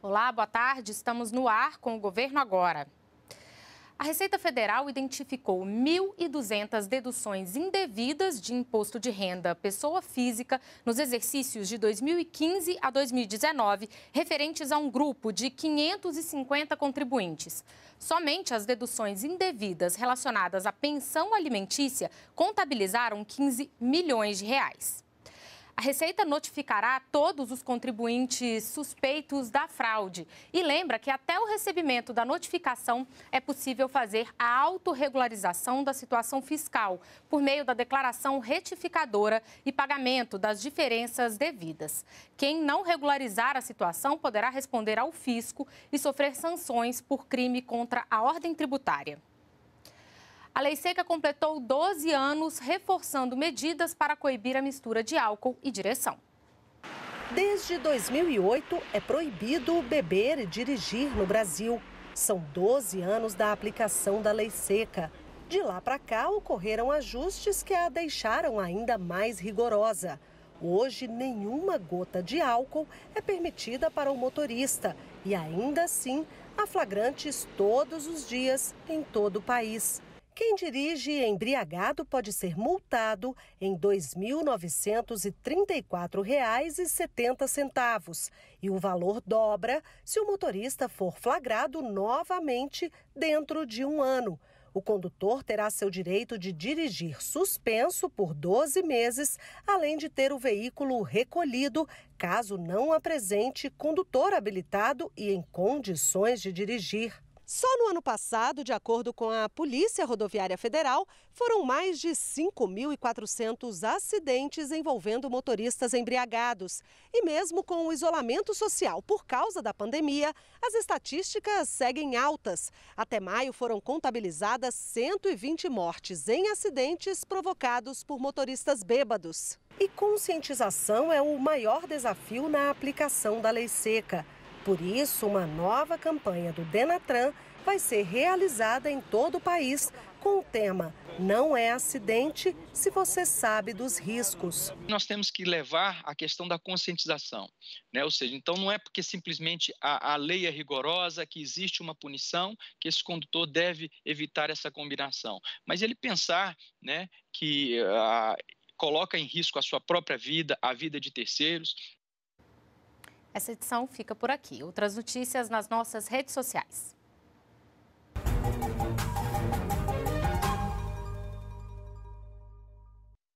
Olá, boa tarde. Estamos no ar com o governo agora. A Receita Federal identificou 1.200 deduções indevidas de imposto de renda pessoa física nos exercícios de 2015 a 2019, referentes a um grupo de 550 contribuintes. Somente as deduções indevidas relacionadas à pensão alimentícia contabilizaram 15 milhões de reais. A Receita notificará todos os contribuintes suspeitos da fraude. E lembra que até o recebimento da notificação é possível fazer a autorregularização da situação fiscal por meio da declaração retificadora e pagamento das diferenças devidas. Quem não regularizar a situação poderá responder ao fisco e sofrer sanções por crime contra a ordem tributária. A lei seca completou 12 anos, reforçando medidas para coibir a mistura de álcool e direção. Desde 2008, é proibido beber e dirigir no Brasil. São 12 anos da aplicação da lei seca. De lá para cá, ocorreram ajustes que a deixaram ainda mais rigorosa. Hoje, nenhuma gota de álcool é permitida para o motorista e ainda assim há flagrantes todos os dias em todo o país. Quem dirige embriagado pode ser multado em R$ 2.934,70 e o valor dobra se o motorista for flagrado novamente dentro de um ano. O condutor terá seu direito de dirigir suspenso por 12 meses, além de ter o veículo recolhido, caso não apresente condutor habilitado e em condições de dirigir. Só no ano passado, de acordo com a Polícia Rodoviária Federal, foram mais de 5.400 acidentes envolvendo motoristas embriagados. E mesmo com o isolamento social por causa da pandemia, as estatísticas seguem altas. Até maio foram contabilizadas 120 mortes em acidentes provocados por motoristas bêbados. E conscientização é o maior desafio na aplicação da lei seca. Por isso, uma nova campanha do Denatran vai ser realizada em todo o país com o tema Não é acidente se você sabe dos riscos. Nós temos que levar a questão da conscientização, né? ou seja, então não é porque simplesmente a, a lei é rigorosa, que existe uma punição, que esse condutor deve evitar essa combinação, mas ele pensar né, que. A, ah, coloca em risco a sua própria vida, a vida de terceiros, essa edição fica por aqui. Outras notícias nas nossas redes sociais.